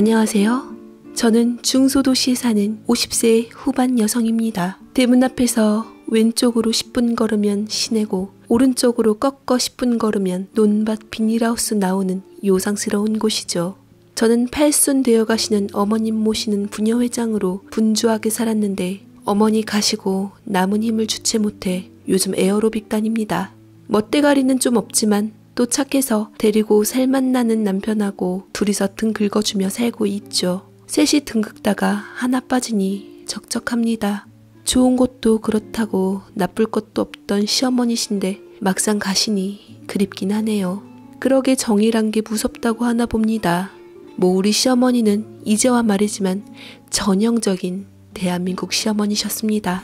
안녕하세요. 저는 중소도시에 사는 50세 후반 여성입니다. 대문 앞에서 왼쪽으로 10분 걸으면 시내고 오른쪽으로 꺾어 10분 걸으면 논밭 비닐하우스 나오는 요상스러운 곳이죠. 저는 팔순 되어 가시는 어머님 모시는 부녀회장으로 분주하게 살았는데 어머니 가시고 남은 힘을 주체 못해 요즘 에어로빅 단입니다. 멋대가리는 좀 없지만 도 착해서 데리고 살맛나는 남편하고 둘이서 등 긁어주며 살고 있죠. 셋이 등 긁다가 하나 빠지니 적적합니다. 좋은 것도 그렇다고 나쁠 것도 없던 시어머니신데 막상 가시니 그립긴 하네요. 그러게 정이란 게 무섭다고 하나 봅니다. 뭐 우리 시어머니는 이제와 말이지만 전형적인 대한민국 시어머니셨습니다.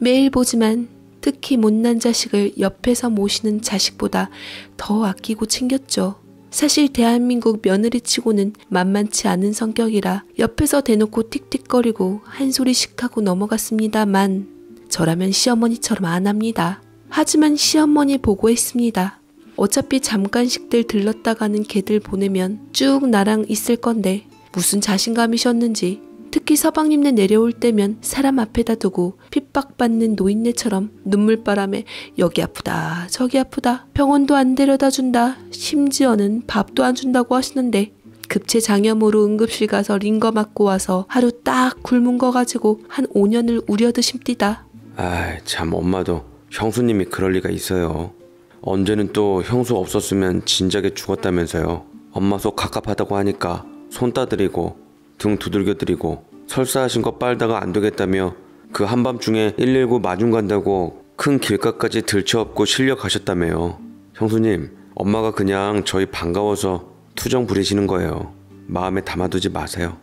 매일 보지만 특히 못난 자식을 옆에서 모시는 자식보다 더 아끼고 챙겼죠. 사실 대한민국 며느리치고는 만만치 않은 성격이라 옆에서 대놓고 틱틱거리고 한 소리씩 하고 넘어갔습니다만 저라면 시어머니처럼 안 합니다. 하지만 시어머니 보고했습니다. 어차피 잠깐씩들 들렀다 가는 개들 보내면 쭉 나랑 있을 건데 무슨 자신감이셨는지 특히 서방님네 내려올 때면 사람 앞에다 두고 핍박받는 노인네처럼 눈물바람에 여기 아프다 저기 아프다 병원도 안 데려다 준다 심지어는 밥도 안 준다고 하시는데 급체 장염으로 응급실 가서 링거 맞고 와서 하루 딱 굶은 거 가지고 한 5년을 우려드십디다 아참 엄마도 형수님이 그럴 리가 있어요. 언제는 또 형수 없었으면 진작에 죽었다면서요. 엄마 속 갑갑하다고 하니까 손 따드리고 등 두들겨 때리고 설사하신 거 빨다가 안 되겠다며 그 한밤중에 119 마중 간다고 큰 길가까지 들쳐업고 실려 가셨다며요. 형수님, 엄마가 그냥 저희 반가워서 투정 부리시는 거예요. 마음에 담아두지 마세요.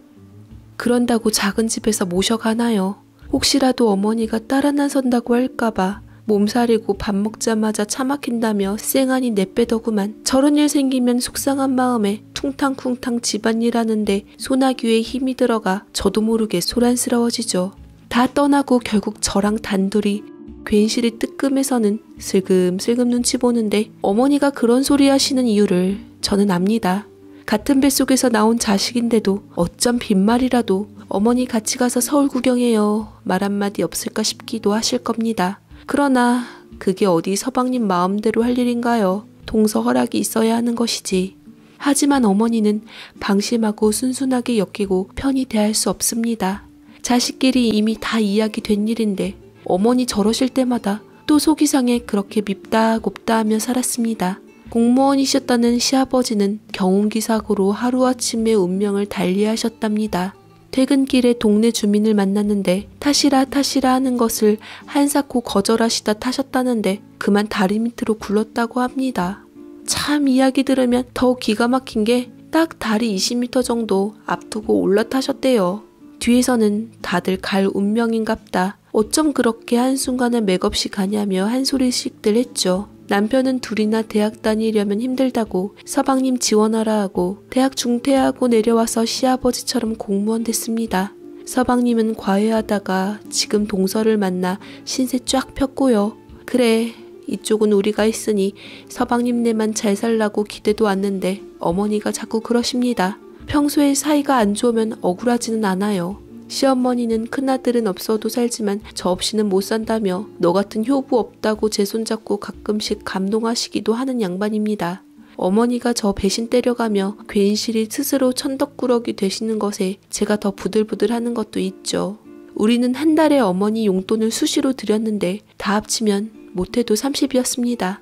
그런다고 작은 집에서 모셔가나요? 혹시라도 어머니가 따라 나 선다고 할까봐 몸살이고 밥 먹자마자 차 막힌다며 쌩하니 내빼더구만. 저런 일 생기면 속상한 마음에 퉁탕쿵탕 집안일 하는데 소나귀에 힘이 들어가 저도 모르게 소란스러워지죠. 다 떠나고 결국 저랑 단둘이 괜시리 뜨끔해서는 슬금슬금 눈치 보는데 어머니가 그런 소리 하시는 이유를 저는 압니다. 같은 뱃속에서 나온 자식인데도 어쩜 빈말이라도 어머니 같이 가서 서울 구경해요 말 한마디 없을까 싶기도 하실 겁니다. 그러나 그게 어디 서방님 마음대로 할 일인가요? 동서 허락이 있어야 하는 것이지. 하지만 어머니는 방심하고 순순하게 엮이고 편히 대할 수 없습니다. 자식끼리 이미 다 이야기된 일인데 어머니 저러실 때마다 또 속이 상해 그렇게 밉다 곱다 하며 살았습니다. 공무원이셨다는 시아버지는 경운기 사고로 하루아침에 운명을 달리하셨답니다. 퇴근길에 동네 주민을 만났는데 타시라 타시라 하는 것을 한사코 거절하시다 타셨다는데 그만 다리 밑으로 굴렀다고 합니다. 참 이야기 들으면 더 기가 막힌 게 딱 다리 20m 정도 앞두고 올라타셨대요. 뒤에서는 다들 갈 운명인갑다. 어쩜 그렇게 한순간에 맥없이 가냐며 한 소리씩들 했죠. 남편은 둘이나 대학 다니려면 힘들다고 서방님 지원하라 하고 대학 중퇴하고 내려와서 시아버지처럼 공무원 됐습니다. 서방님은 과외하다가 지금 동서를 만나 신세 쫙 폈고요. 그래 이쪽은 우리가 있으니 서방님네만 잘 살라고 기대도 왔는데 어머니가 자꾸 그러십니다. 평소에 사이가 안 좋으면 억울하지는 않아요. 시어머니는 큰아들은 없어도 살지만 저 없이는 못 산다며 너 같은 효부 없다고 제 손잡고 가끔씩 감동하시기도 하는 양반입니다. 어머니가 저 배신 때려가며 괜시리 스스로 천덕꾸러기 되시는 것에 제가 더 부들부들 하는 것도 있죠. 우리는 한 달에 어머니 용돈을 수시로 드렸는데 다 합치면 못해도 30이었습니다.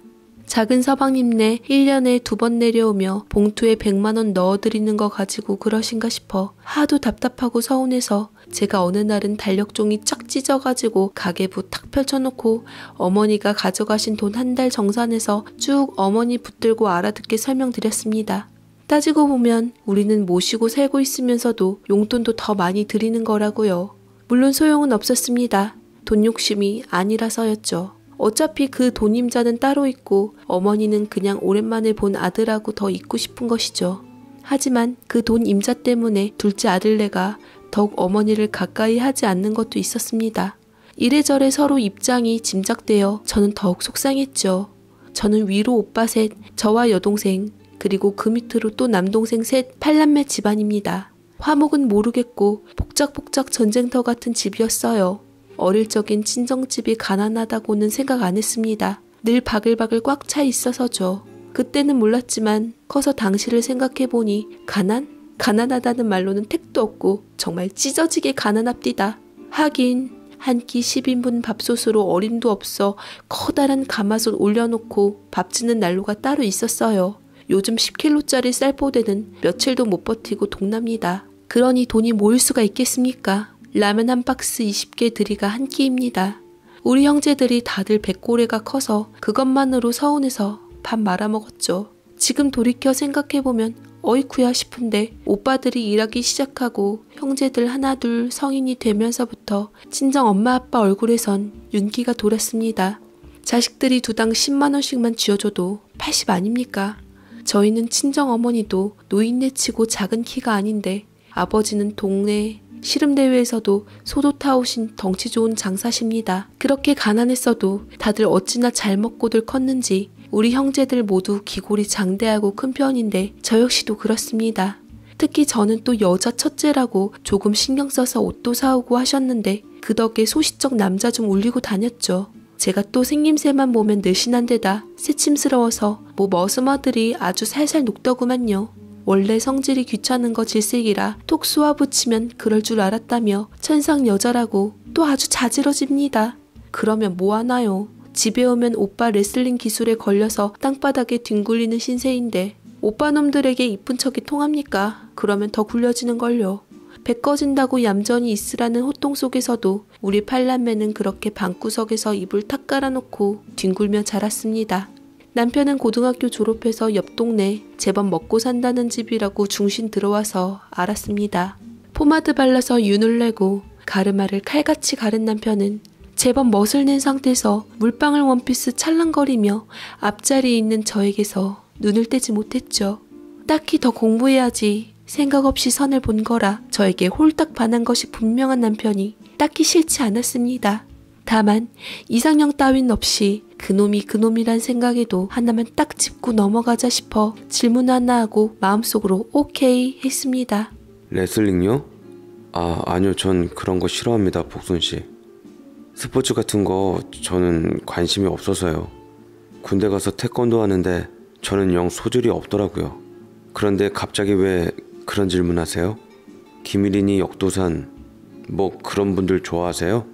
작은 서방님네 1년에 두 번 내려오며 봉투에 100만원 넣어드리는 거 가지고 그러신가 싶어 하도 답답하고 서운해서 제가 어느 날은 달력종이 쫙 찢어가지고 가계부 탁 펼쳐놓고 어머니가 가져가신 돈 한 달 정산해서 쭉 어머니 붙들고 알아듣게 설명드렸습니다. 따지고 보면 우리는 모시고 살고 있으면서도 용돈도 더 많이 드리는 거라고요. 물론 소용은 없었습니다. 돈 욕심이 아니라서였죠. 어차피 그 돈임자는 따로 있고 어머니는 그냥 오랜만에 본 아들하고 더 있고 싶은 것이죠. 하지만 그 돈임자 때문에 둘째 아들내가 더욱 어머니를 가까이 하지 않는 것도 있었습니다. 이래저래 서로 입장이 짐작되어 저는 더욱 속상했죠. 저는 위로 오빠 셋, 저와 여동생, 그리고 그 밑으로 또 남동생 셋, 팔남매 집안입니다. 화목은 모르겠고 복작복작 전쟁터 같은 집이었어요. 어릴 적엔 친정집이 가난하다고는 생각 안 했습니다. 늘 바글바글 꽉 차 있어서죠. 그때는 몰랐지만 커서 당시를 생각해보니 가난? 가난하다는 말로는 택도 없고 정말 찢어지게 가난합디다. 하긴 한 끼 10인분 밥솥으로 어림도 없어 커다란 가마솥 올려놓고 밥 짓는 난로가 따로 있었어요. 요즘 10킬로짜리 쌀포대는 며칠도 못 버티고 동납니다. 그러니 돈이 모일 수가 있겠습니까? 라면 한 박스 20개 들이가 한 끼입니다. 우리 형제들이 다들 백고래가 커서 그것만으로 서운해서 밥 말아먹었죠. 지금 돌이켜 생각해보면 어이쿠야 싶은데 오빠들이 일하기 시작하고 형제들 하나둘 성인이 되면서부터 친정 엄마 아빠 얼굴에선 윤기가 돌았습니다. 자식들이 두당 10만원씩만 쥐어줘도 80 아닙니까? 저희는 친정 어머니도 노인네 치고 작은 키가 아닌데 아버지는 동네 씨름대회에서도 소도 타오신 덩치 좋은 장사십니다. 그렇게 가난했어도 다들 어찌나 잘 먹고들 컸는지 우리 형제들 모두 기골이 장대하고 큰 편인데 저 역시도 그렇습니다. 특히 저는 또 여자 첫째라고 조금 신경 써서 옷도 사오고 하셨는데 그 덕에 소시적 남자 좀 울리고 다녔죠. 제가 또 생김새만 보면 느신한 데다 새침스러워서 뭐 머스머들이 아주 살살 녹더구만요. 원래 성질이 귀찮은 거 질색이라 톡 쏘아붙이면 그럴 줄 알았다며 천상 여자라고 또 아주 자지러집니다. 그러면 뭐하나요? 집에 오면 오빠 레슬링 기술에 걸려서 땅바닥에 뒹굴리는 신세인데 오빠 놈들에게 이쁜 척이 통합니까? 그러면 더 굴려지는걸요. 배 꺼진다고 얌전히 있으라는 호통 속에서도 우리 팔남매는 그렇게 방구석에서 이불 탁 깔아놓고 뒹굴며 자랐습니다. 남편은 고등학교 졸업해서 옆 동네 제법 먹고 산다는 집이라고 중신 들어와서 알았습니다. 포마드 발라서 윤을 내고 가르마를 칼같이 가른 남편은 제법 멋을 낸 상태에서 물방울 원피스 찰랑거리며 앞자리에 있는 저에게서 눈을 떼지 못했죠. 딱히 더 공부해야지 생각 없이 선을 본 거라 저에게 홀딱 반한 것이 분명한 남편이 딱히 싫지 않았습니다. 다만 이상형 따윈 없이 그놈이 그놈이란 생각에도 하나만 딱 짚고 넘어가자 싶어 질문 하나 하고 마음속으로 오케이 했습니다. 레슬링요? 아 아니요 전 그런 거 싫어합니다 복순 씨. 스포츠 같은 거 저는 관심이 없어서요. 군대 가서 태권도 하는데 저는 영 소질이 없더라고요. 그런데 갑자기 왜 그런 질문 하세요? 김일인이 역도산 뭐 그런 분들 좋아하세요?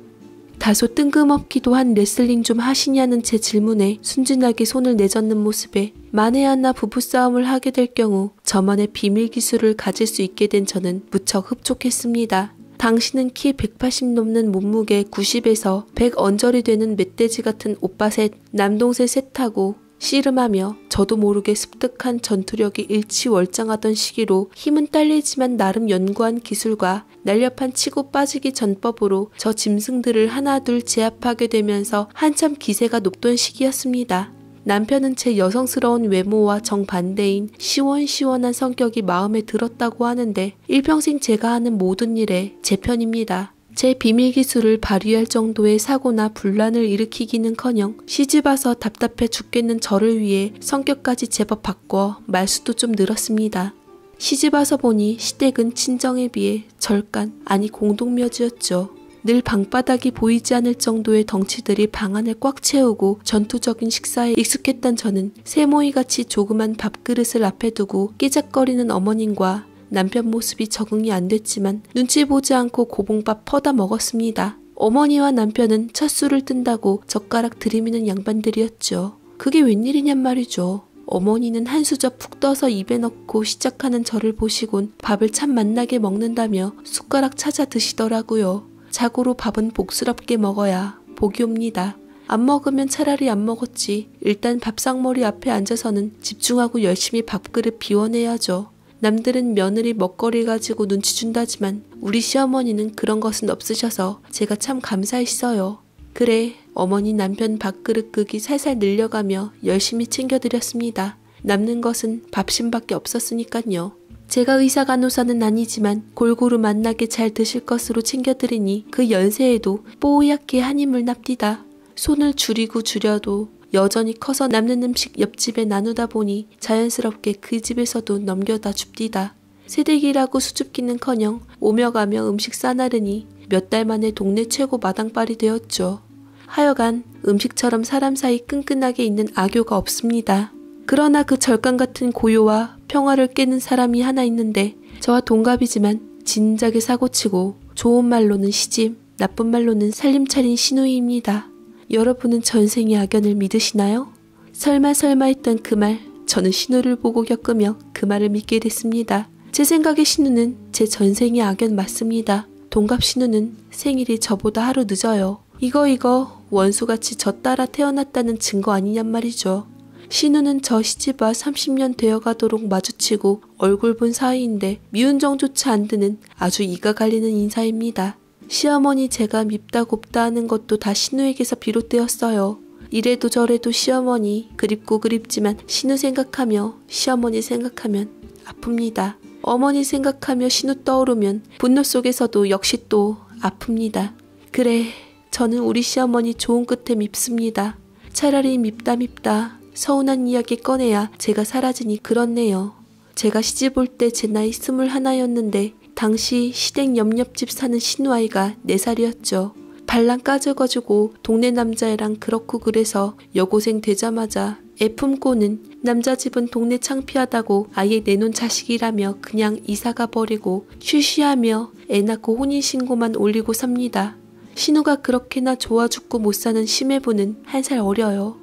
다소 뜬금없기도 한 레슬링 좀 하시냐는 제 질문에 순진하게 손을 내젓는 모습에 만에 하나 부부싸움을 하게 될 경우 저만의 비밀 기술을 가질 수 있게 된 저는 무척 흡족했습니다. 당신은 키 180 넘는 몸무게 90에서 100 언저리 되는 멧돼지 같은 오빠 셋, 남동생 셋하고 씨름하며 저도 모르게 습득한 전투력이 일치월장하던 시기로 힘은 딸리지만 나름 연구한 기술과 날렵한 치고 빠지기 전법으로 저 짐승들을 하나둘 제압하게 되면서 한참 기세가 높던 시기였습니다. 남편은 제 여성스러운 외모와 정반대인 시원시원한 성격이 마음에 들었다고 하는데 일평생 제가 하는 모든 일에 제 편입니다. 제 비밀 기술을 발휘할 정도의 사고나 분란을 일으키기는커녕 시집와서 답답해 죽겠는 저를 위해 성격까지 제법 바꿔 말수도 좀 늘었습니다. 시집와서 보니 시댁은 친정에 비해 절간 아니 공동묘지였죠. 늘 방바닥이 보이지 않을 정도의 덩치들이 방 안을 꽉 채우고 전투적인 식사에 익숙했던 저는 세모이같이 조그만 밥그릇을 앞에 두고 끼작거리는 어머님과 남편 모습이 적응이 안 됐지만 눈치 보지 않고 고봉밥 퍼다 먹었습니다. 어머니와 남편은 첫 술을 뜬다고 젓가락 들이미는 양반들이었죠. 그게 웬일이냔 말이죠. 어머니는 한 수저 푹 떠서 입에 넣고 시작하는 저를 보시곤 밥을 참 맛나게 먹는다며 숟가락 찾아 드시더라고요. 자고로 밥은 복스럽게 먹어야 복이 옵니다. 안 먹으면 차라리 안 먹었지. 일단 밥상머리 앞에 앉아서는 집중하고 열심히 밥그릇 비워내야죠. 남들은 며느리 먹거리 가지고 눈치 준다지만 우리 시어머니는 그런 것은 없으셔서 제가 참 감사했어요. 그래, 어머니 남편 밥그릇 끄기 살살 늘려가며 열심히 챙겨드렸습니다. 남는 것은 밥심밖에 없었으니깐요. 제가 의사 간호사는 아니지만 골고루 만나게 잘 드실 것으로 챙겨드리니 그 연세에도 뽀얗게 한입을 납디다. 손을 줄이고 줄여도 여전히 커서 남는 음식 옆집에 나누다 보니 자연스럽게 그 집에서도 넘겨다 줍디다. 새댁이라고 수줍기는커녕 오며가며 음식 싸나르니 몇 달 만에 동네 최고 마당발이 되었죠. 하여간 음식처럼 사람 사이 끈끈하게 있는 악교가 없습니다. 그러나 그절감 같은 고요와 평화를 깨는 사람이 하나 있는데 저와 동갑이지만 진작에 사고치고 좋은 말로는 시집, 나쁜 말로는 살림차린 신우이입니다. 여러분은 전생의 악연을 믿으시나요? 설마 설마 했던 그 말, 저는 신우를 보고 겪으며 그 말을 믿게 됐습니다. 제 생각에 신우는 제 전생의 악연 맞습니다. 동갑 신우는 생일이 저보다 하루 늦어요. 이거 이거 원수같이 저 따라 태어났다는 증거 아니냔 말이죠. 신우는 저시집아 30년 되어가도록 마주치고 얼굴 본 사이인데 미운정조차 안 드는 아주 이가 갈리는 인사입니다. 시어머니 제가 밉다 곱다 하는 것도 다 신우에게서 비롯되었어요. 이래도 저래도 시어머니 그립고 그립지만 신우 생각하며 시어머니 생각하면 아픕니다. 어머니 생각하며 신우 떠오르면 분노 속에서도 역시 또 아픕니다. 그래 저는 우리 시어머니 좋은 끝에 밉습니다. 차라리 밉다 밉다 서운한 이야기 꺼내야 제가 사라지니 그렇네요. 제가 시집 올 때 제 나이 스물 하나였는데 당시 시댁 옆옆집 사는 신우아이가 네살이었죠 발랑 까져가지고 동네 남자애랑 그렇고 그래서 여고생 되자마자 애 품고는 남자 집은 동네 창피하다고 아예 내놓은 자식이라며 그냥 이사가 버리고 쉬쉬하며 애 낳고 혼인신고만 올리고 삽니다. 신우가 그렇게나 좋아 죽고 못 사는 심해부는 한살 어려요.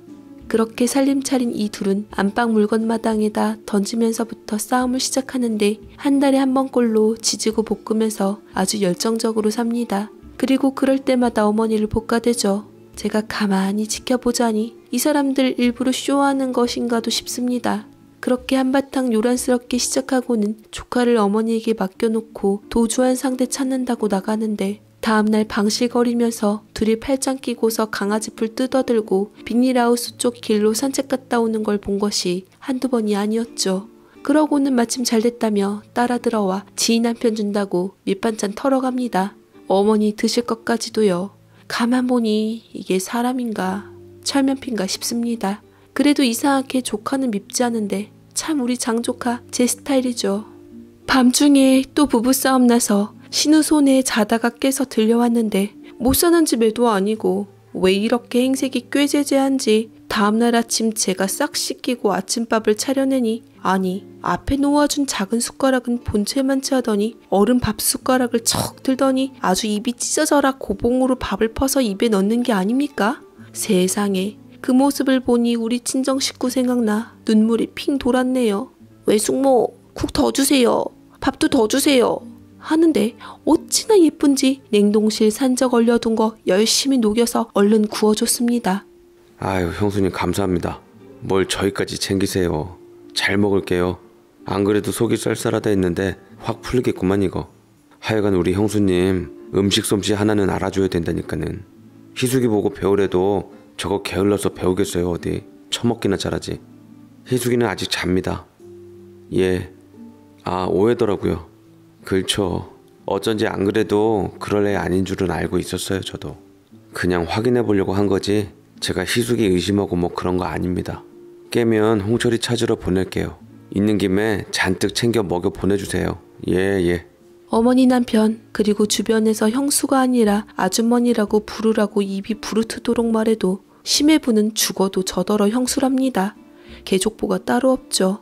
그렇게 살림 차린 이 둘은 안방 물건 마당에다 던지면서부터 싸움을 시작하는데 한 달에 한 번꼴로 지지고 볶으면서 아주 열정적으로 삽니다. 그리고 그럴 때마다 어머니를 복가대죠. 제가 가만히 지켜보자니 이 사람들 일부러 쇼하는 것인가도 싶습니다. 그렇게 한바탕 요란스럽게 시작하고는 조카를 어머니에게 맡겨놓고 도주한 상대 찾는다고 나가는데 다음날 방실거리면서 둘이 팔짱 끼고서 강아지풀 뜯어들고 비닐하우스 쪽 길로 산책 갔다 오는 걸 본 것이 한두 번이 아니었죠. 그러고는 마침 잘 됐다며 따라 들어와 지인 한편 준다고 밑반찬 털어갑니다. 어머니 드실 것까지도요. 가만 보니 이게 사람인가 철면핀가 싶습니다. 그래도 이상하게 조카는 밉지 않은데 참 우리 장조카 제 스타일이죠. 밤중에 또 부부싸움 나서 신우 손에 자다가 깨서 들려왔는데 못 사는 집에도 아니고 왜 이렇게 행색이 꾀죄죄한지 다음날 아침 제가 싹 씻기고 아침밥을 차려내니 아니 앞에 놓아준 작은 숟가락은 본체만 채하더니 얼음 밥 숟가락을 척 들더니 아주 입이 찢어져라 고봉으로 밥을 퍼서 입에 넣는 게 아닙니까? 세상에 그 모습을 보니 우리 친정 식구 생각나 눈물이 핑 돌았네요. 외숙모 국 더 주세요. 밥도 더 주세요. 하는데 어찌나 예쁜지 냉동실 산적 얼려둔 거 열심히 녹여서 얼른 구워줬습니다. 아유 형수님 감사합니다. 뭘 저희까지 챙기세요. 잘 먹을게요. 안 그래도 속이 쌀쌀하다 했는데 확 풀리겠구만 이거. 하여간 우리 형수님 음식 솜씨 하나는 알아줘야 된다니까는. 희숙이 보고 배우래도 저거 게을러서 배우겠어요 어디. 처먹기나 잘하지. 희숙이는 아직 잡니다. 예. 아 오해더라고요. 그렇죠. 어쩐지 안 그래도 그럴 애 아닌 줄은 알고 있었어요, 저도. 그냥 확인해 보려고 한 거지, 제가 희숙이 의심하고 뭐 그런 거 아닙니다. 깨면 홍철이 찾으러 보낼게요. 있는 김에 잔뜩 챙겨 먹여 보내주세요. 예, 예. 어머니 남편, 그리고 주변에서 형수가 아니라 아주머니라고 부르라고 입이 부르트도록 말해도 심해부는 죽어도 저더러 형수랍니다. 개족보가 따로 없죠.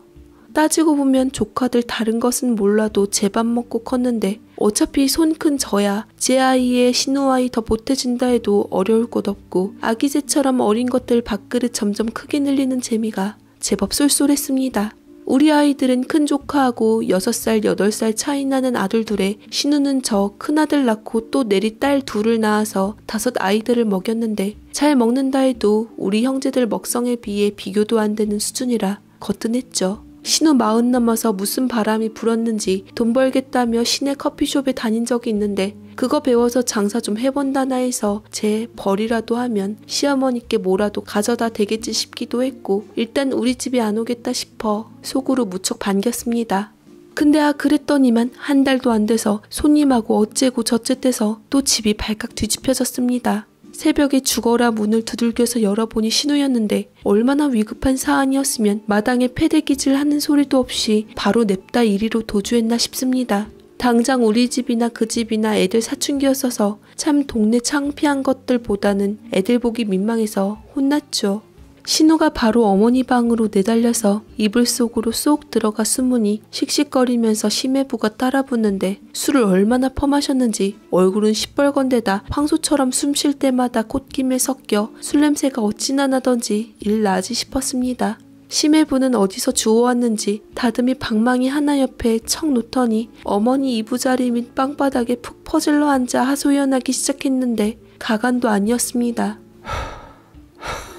따지고 보면 조카들 다른 것은 몰라도 제 밥 먹고 컸는데 어차피 손 큰 저야 제 아이의 신우아이 더 보태준다 해도 어려울 것 없고 아기새처럼 어린 것들 밥그릇 점점 크게 늘리는 재미가 제법 쏠쏠했습니다. 우리 아이들은 큰 조카하고 6살, 8살 차이 나는 아들 둘에 신우는 저 큰아들 낳고 또 내리 딸 둘을 낳아서 다섯 아이들을 먹였는데 잘 먹는다 해도 우리 형제들 먹성에 비해 비교도 안 되는 수준이라 거뜬했죠. 신우 마흔 넘어서 무슨 바람이 불었는지 돈 벌겠다며 시내 커피숍에 다닌 적이 있는데 그거 배워서 장사 좀 해본다나 해서 제 벌이라도 하면 시어머니께 뭐라도 가져다 대겠지 싶기도 했고 일단 우리 집에 안 오겠다 싶어 속으로 무척 반겼습니다. 근데 아 그랬더니만 한 달도 안 돼서 손님하고 어째고 저째 돼서 또 집이 발칵 뒤집혀졌습니다. 새벽에 죽어라 문을 두들겨서 열어보니 신우였는데 얼마나 위급한 사안이었으면 마당에 패대기질 하는 소리도 없이 바로 냅다 이리로 도주했나 싶습니다. 당장 우리 집이나 그 집이나 애들 사춘기였어서 참 동네 창피한 것들보다는 애들 보기 민망해서 혼났죠. 신우가 바로 어머니 방으로 내달려서 이불 속으로 쏙 들어가 숨으니 씩씩거리면서 심해부가 따라붙는데 술을 얼마나 퍼마셨는지 얼굴은 시뻘건데다 황소처럼 숨쉴 때마다 꽃김에 섞여 술냄새가 어찌나 나던지 일 나지 싶었습니다. 심해부는 어디서 주워왔는지 다듬이 방망이 하나 옆에 척 놓더니 어머니 이부자리 및 빵바닥에 푹 퍼질러 앉아 하소연하기 시작했는데 가관도 아니었습니다.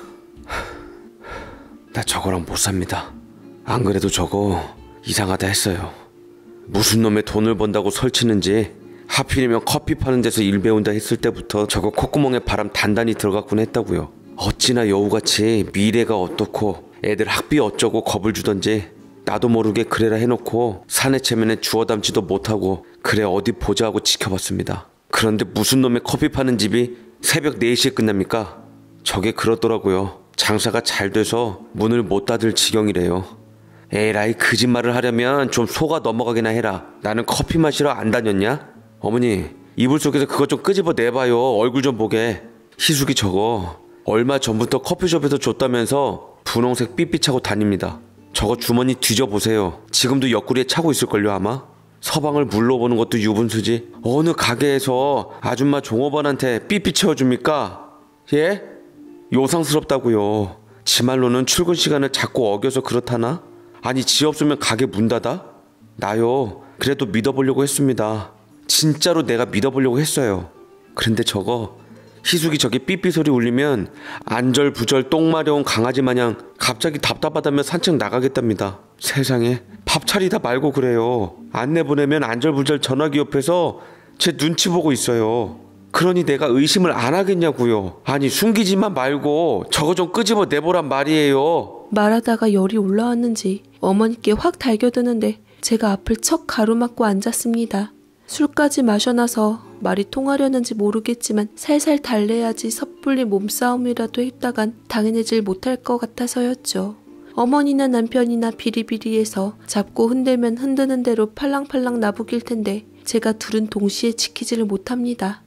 나 저거랑 못 삽니다. 안 그래도 저거 이상하다 했어요. 무슨 놈의 돈을 번다고 설치는지 하필이면 커피 파는 데서 일 배운다 했을 때부터 저거 콧구멍에 바람 단단히 들어갔곤 했다고요. 어찌나 여우같이 미래가 어떻고 애들 학비 어쩌고 겁을 주던지 나도 모르게 그래라 해놓고 산에 체면에 주워 담지도 못하고 그래 어디 보자 하고 지켜봤습니다. 그런데 무슨 놈의 커피 파는 집이 새벽 4시에 끝납니까? 저게 그렇더라고요. 장사가 잘 돼서 문을 못 닫을 지경이래요. 에라이 거짓말을 하려면 좀 속아 넘어가기나 해라. 나는 커피 마시러 안 다녔냐? 어머니 이불 속에서 그것 좀 끄집어 내봐요. 얼굴 좀 보게. 희숙이 저거 얼마 전부터 커피숍에서 줬다면서 분홍색 삐삐 차고 다닙니다. 저거 주머니 뒤져보세요. 지금도 옆구리에 차고 있을걸요 아마? 서방을 물러보는 것도 유분수지. 어느 가게에서 아줌마 종업원한테 삐삐 채워줍니까? 예? 요상스럽다고요. 지 말로는 출근 시간을 자꾸 어겨서 그렇다나? 아니 지 없으면 가게 문 닫아? 나요. 그래도 믿어보려고 했습니다. 진짜로 내가 믿어보려고 했어요. 그런데 저거 희숙이 저기 삐삐 소리 울리면 안절부절 똥마려운 강아지 마냥 갑자기 답답하다며 산책 나가겠답니다. 세상에 밥 차리다 말고 그래요. 안내 보내면 안절부절 전화기 옆에서 제 눈치 보고 있어요. 그러니 내가 의심을 안 하겠냐고요. 아니 숨기지만 말고 저거 좀 끄집어 내보란 말이에요. 말하다가 열이 올라왔는지 어머니께 확 달겨드는데 제가 앞을 척 가로막고 앉았습니다. 술까지 마셔놔서 말이 통하려는지 모르겠지만 살살 달래야지 섣불리 몸싸움이라도 했다간 당해내질 못할 것 같아서였죠. 어머니나 남편이나 비리비리해서 잡고 흔들면 흔드는 대로 팔랑팔랑 나부길 텐데 제가 둘은 동시에 지키지를 못합니다.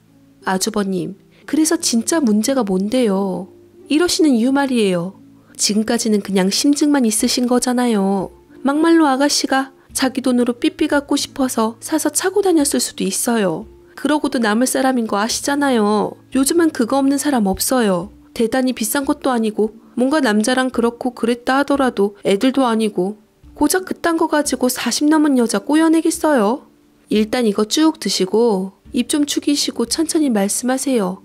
아주버님, 그래서 진짜 문제가 뭔데요? 이러시는 이유 말이에요. 지금까지는 그냥 심증만 있으신 거잖아요. 막말로 아가씨가 자기 돈으로 삐삐 갖고 싶어서 사서 차고 다녔을 수도 있어요. 그러고도 남을 사람인 거 아시잖아요. 요즘은 그거 없는 사람 없어요. 대단히 비싼 것도 아니고 뭔가 남자랑 그렇고 그랬다 하더라도 애들도 아니고 고작 그딴 거 가지고 40 넘은 여자 꼬여내겠어요? 일단 이거 쭉 드시고 입좀 축이시고 천천히 말씀하세요.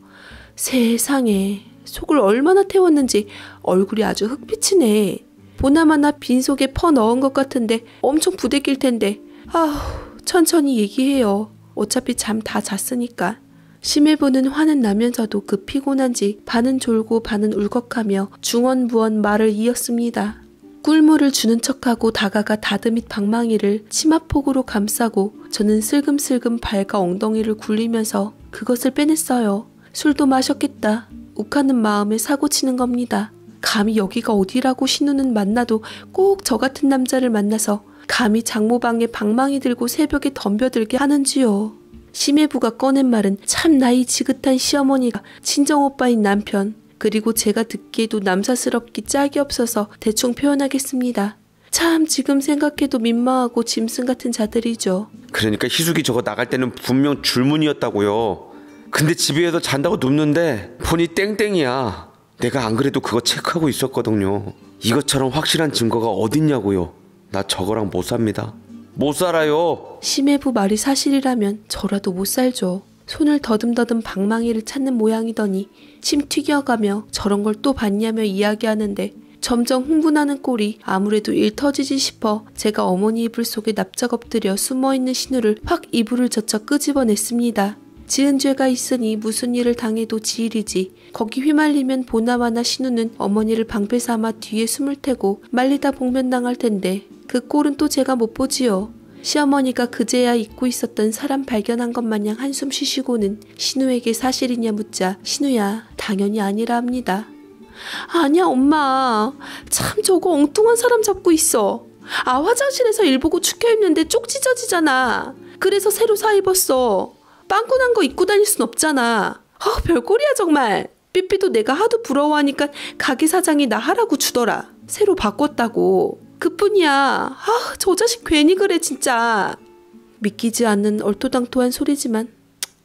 세상에 속을 얼마나 태웠는지 얼굴이 아주 흑빛이네. 보나마나 빈속에 퍼 넣은 것 같은데 엄청 부대낄 텐데 아우 천천히 얘기해요. 어차피 잠 다 잤으니까. 심해보는 화는 나면서도 그 피곤한지 반은 졸고 반은 울컥하며 중언부언 말을 이었습니다. 꿀물을 주는 척하고 다가가 다듬이 방망이를 치마폭으로 감싸고 저는 슬금슬금 발과 엉덩이를 굴리면서 그것을 빼냈어요. 술도 마셨겠다. 욱하는 마음에 사고치는 겁니다. 감히 여기가 어디라고 신우는 만나도 꼭 저 같은 남자를 만나서 감히 장모방에 방망이 들고 새벽에 덤벼들게 하는지요. 심해부가 꺼낸 말은 참 나이 지긋한 시어머니가 친정오빠인 남편 그리고 제가 듣기에도 남사스럽기 짝이 없어서 대충 표현하겠습니다. 참 지금 생각해도 민망하고 짐승 같은 자들이죠. 그러니까 희숙이 저거 나갈 때는 분명 줄무늬였다고요. 근데 집에서 잔다고 눕는데 보니 땡땡이야. 내가 안 그래도 그거 체크하고 있었거든요. 이것처럼 확실한 증거가 어딨냐고요. 나 저거랑 못 삽니다. 못 살아요. 심해부 말이 사실이라면 저라도 못 살죠. 손을 더듬더듬 방망이를 찾는 모양이더니 침 튀겨가며 저런 걸 또 봤냐며 이야기하는데 점점 흥분하는 꼴이 아무래도 일 터지지 싶어 제가 어머니 이불 속에 납작 엎드려 숨어있는 신우를 확 이불을 젖혀 끄집어냈습니다. 지은 죄가 있으니 무슨 일을 당해도 지일이지. 거기 휘말리면 보나마나 신우는 어머니를 방패 삼아 뒤에 숨을 태고 말리다 복면당할 텐데 그 꼴은 또 제가 못 보지요. 시어머니가 그제야 잊고 있었던 사람 발견한 것 마냥 한숨 쉬시고는 신우에게 사실이냐 묻자 신우야 당연히 아니라 합니다. 아니야 엄마 참 저거 엉뚱한 사람 잡고 있어. 아 화장실에서 일 보고 축혀 입는데 쪽 찢어지잖아. 그래서 새로 사 입었어. 빵꾸난 거 입고 다닐 순 없잖아. 어 별꼴이야 정말. 삐삐도 내가 하도 부러워하니까 가게 사장이 나 하라고 주더라. 새로 바꿨다고. 그뿐이야. 아, 저 자식 괜히 그래 진짜. 믿기지 않는 얼토당토한 소리지만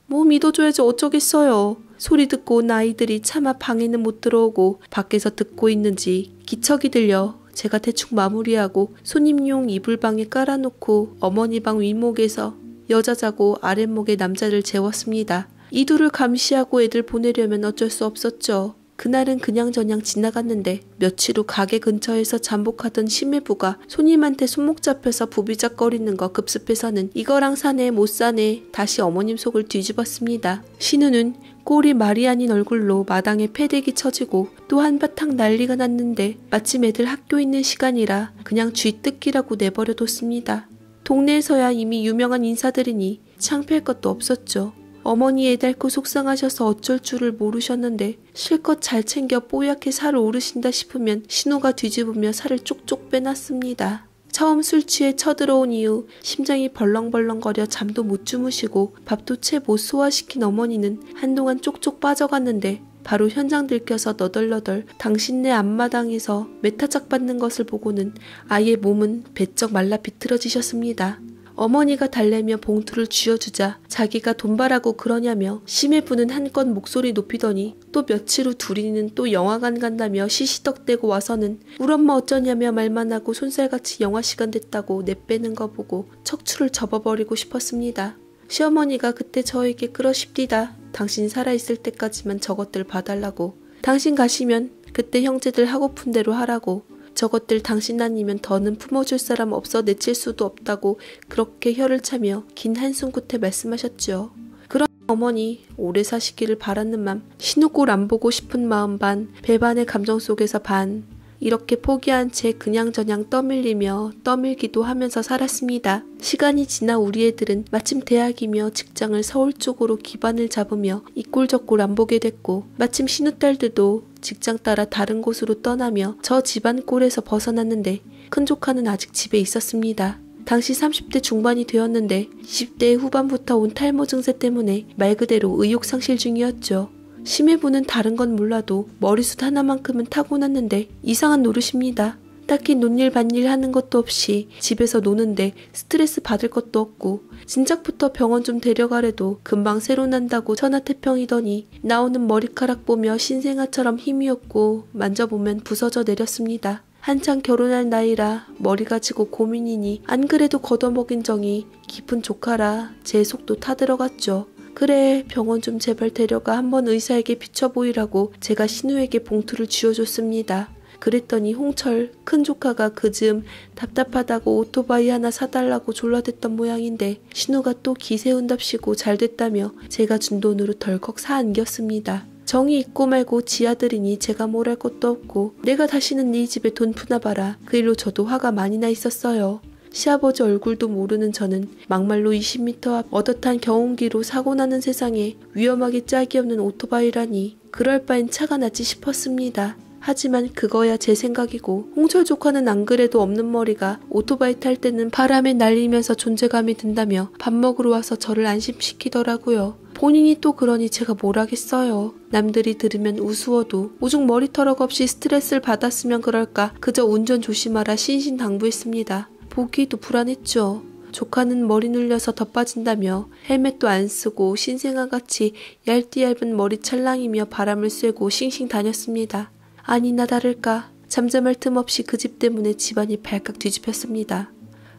뭐 믿어줘야지 어쩌겠어요. 소리 듣고 온 아이들이 차마 방에는 못 들어오고 밖에서 듣고 있는지 기척이 들려 제가 대충 마무리하고 손님용 이불방에 깔아놓고 어머니 방 윗목에서 여자 자고 아랫목에 남자를 재웠습니다. 이 둘을 감시하고 애들 보내려면 어쩔 수 없었죠. 그날은 그냥저냥 지나갔는데 며칠 후 가게 근처에서 잠복하던 심해부가 손님한테 손목 잡혀서 부비작거리는 거 급습해서는 이거랑 사네 못 사네 다시 어머님 속을 뒤집었습니다. 신우는 꼬리 말이 아닌 얼굴로 마당에 패대기 쳐지고 또 한바탕 난리가 났는데 마침 애들 학교 있는 시간이라 그냥 쥐뜯기라고 내버려뒀습니다. 동네에서야 이미 유명한 인사들이니 창피할 것도 없었죠. 어머니 의달고 그 속상하셔서 어쩔 줄을 모르셨는데 실컷 잘 챙겨 뽀얗게 살을 오르신다 싶으면 신호가 뒤집으며 살을 쪽쪽 빼놨습니다. 처음 술 취해 쳐들어온 이후 심장이 벌렁벌렁거려 잠도 못 주무시고 밥도 채 못 소화시킨 어머니는 한동안 쪽쪽 빠져갔는데 바로 현장 들켜서 너덜너덜 당신네 앞마당에서 메타작 받는 것을 보고는 아예 몸은 배쩍 말라 비틀어지셨습니다. 어머니가 달래며 봉투를 쥐어주자 자기가 돈바라고 그러냐며 심해 부는 한껏 목소리 높이더니 또 며칠 후 둘이는 또 영화관 간다며 시시덕대고 와서는 우리 엄마 어쩌냐며 말만 하고 손살같이 영화 시간 됐다고 내빼는 거 보고 척추를 접어버리고 싶었습니다. 시어머니가 그때 저에게 끌어십디다. 당신 살아있을 때까지만 저것들 봐달라고. 당신 가시면 그때 형제들 하고픈 대로 하라고. 저것들 당신 아니면 더는 품어줄 사람 없어 내칠 수도 없다고 그렇게 혀를 차며 긴 한숨 끝에 말씀하셨죠 그런 어머니 오래 사시기를 바라는 맘, 신우골 안 보고 싶은 마음 반, 배반의 감정 속에서 반, 이렇게 포기한 채 그냥저냥 떠밀리며 떠밀기도 하면서 살았습니다. 시간이 지나 우리 애들은 마침 대학이며 직장을 서울 쪽으로 기반을 잡으며 이 꼴 저 꼴 안 보게 됐고 마침 신우딸들도 직장 따라 다른 곳으로 떠나며 저 집안 꼴에서 벗어났는데 큰 조카는 아직 집에 있었습니다. 당시 30대 중반이 되었는데 20대 후반부터 온 탈모 증세 때문에 말 그대로 의욕 상실 중이었죠. 심해부는 다른 건 몰라도 머리숱 하나만큼은 타고났는데 이상한 노릇입니다. 딱히 논일 반일 하는 것도 없이 집에서 노는데 스트레스 받을 것도 없고 진작부터 병원 좀 데려가래도 금방 새로 난다고 천하태평이더니 나오는 머리카락 보며 신생아처럼 힘이 없고 만져보면 부서져 내렸습니다. 한창 결혼할 나이라 머리가 지고 고민이니 안 그래도 걷어먹인 정이 깊은 조카라 제 속도 타들어갔죠. 그래 병원 좀 제발 데려가 한번 의사에게 비춰보이라고 제가 신우에게 봉투를 쥐어줬습니다. 그랬더니 홍철 큰 조카가 그 즈음 답답하다고 오토바이 하나 사달라고 졸라댔던 모양인데 신우가 또 기세운답시고 잘됐다며 제가 준 돈으로 덜컥 사안겼습니다. 정이 있고 말고 지 아들이니 제가 뭘 할 것도 없고 내가 다시는 네 집에 돈 푸나 봐라 그 일로 저도 화가 많이 나 있었어요. 시아버지 얼굴도 모르는 저는 막말로 20m 앞 어엿한 경운기로 사고나는 세상에 위험하게 짝이 없는 오토바이라니 그럴 바엔 차가 낫지 싶었습니다. 하지만 그거야 제 생각이고 홍철 조카는 안 그래도 없는 머리가 오토바이 탈 때는 바람에 날리면서 존재감이 든다며 밥 먹으러 와서 저를 안심시키더라고요. 본인이 또 그러니 제가 뭘 하겠어요. 남들이 들으면 우스워도 오죽 머리털럭 없이 스트레스를 받았으면 그럴까 그저 운전 조심하라 신신당부했습니다. 보기도 불안했죠. 조카는 머리 눌려서 더 빠진다며 헬멧도 안 쓰고 신생아 같이 얇디얇은 머리 찰랑이며 바람을 쐬고 싱싱 다녔습니다. 아니나 다를까 잠잠할 틈 없이 그 집 때문에 집안이 발칵 뒤집혔습니다.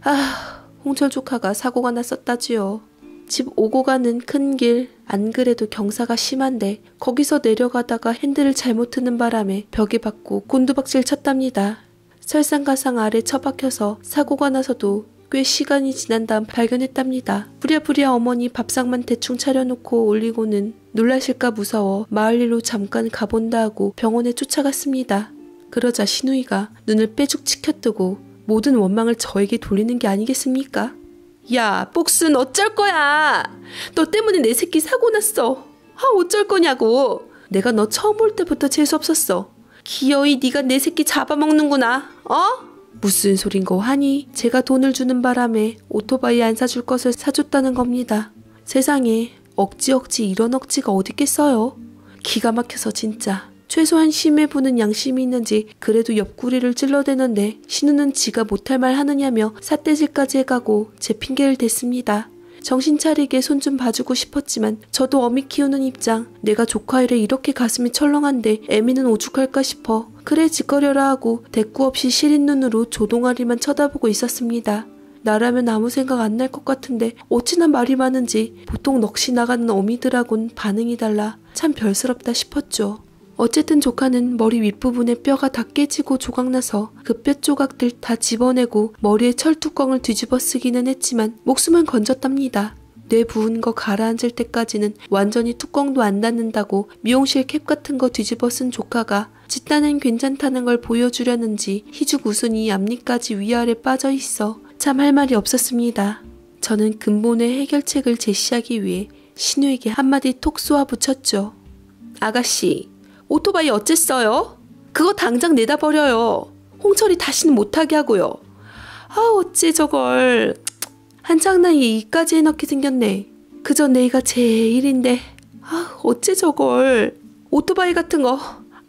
아, 홍철 조카가 사고가 났었다지요. 집 오고 가는 큰 길, 안 그래도 경사가 심한데 거기서 내려가다가 핸들을 잘못 트는 바람에 벽에 박고 곤두박질 쳤답니다. 설상가상 아래 처박혀서 사고가 나서도 꽤 시간이 지난 다음 발견했답니다. 부랴부랴 어머니 밥상만 대충 차려놓고 올리고는 놀라실까 무서워 마을 일로 잠깐 가본다 하고 병원에 쫓아갔습니다. 그러자 신우이가 눈을 빼죽 치켜뜨고 모든 원망을 저에게 돌리는 게 아니겠습니까? 야, 복순 어쩔 거야! 너 때문에 내 새끼 사고 났어! 아, 어쩔 거냐고! 내가 너 처음 볼 때부터 재수없었어. 기어이 네가 내 새끼 잡아먹는구나. 어? 무슨 소린고 하니 제가 돈을 주는 바람에 오토바이 안 사줄 것을 사줬다는 겁니다. 세상에 억지억지 이런 억지가 어딨겠어요. 기가 막혀서 진짜. 최소한 심해보는 양심이 있는지 그래도 옆구리를 찔러대는데 신우는 지가 못할 말 하느냐며 삿대질까지 해가고 제 핑계를 댔습니다. 정신 차리게 손 좀 봐주고 싶었지만 저도 어미 키우는 입장 내가 조카애를 이렇게 가슴이 철렁한데 애미는 오죽할까 싶어 그래 짓거려라 하고 대꾸 없이 시린 눈으로 조동아리만 쳐다보고 있었습니다. 나라면 아무 생각 안 날 것 같은데 어찌나 말이 많은지 보통 넋이 나가는 어미들하곤 반응이 달라 참 별스럽다 싶었죠. 어쨌든 조카는 머리 윗부분에 뼈가 다 깨지고 조각나서 그 뼈 조각들 다 집어내고 머리에 철뚜껑을 뒤집어 쓰기는 했지만 목숨은 건졌답니다. 뇌 부은 거 가라앉을 때까지는 완전히 뚜껑도 안 닫는다고 미용실 캡 같은 거 뒤집어 쓴 조카가 짓다는 괜찮다는 걸 보여주려는지 희죽 웃으니 앞니까지 위아래 빠져 있어 참 할 말이 없었습니다. 저는 근본의 해결책을 제시하기 위해 신우에게 한마디 톡 쏘아 붙였죠. 아가씨, 오토바이 어쨌어요? 그거 당장 내다 버려요. 홍철이 다시는 못하게 하고요. 아 어째 저걸 한창난에 이까지 해넣게 생겼네. 그저 내가 제일인데 아 어째 저걸 오토바이 같은 거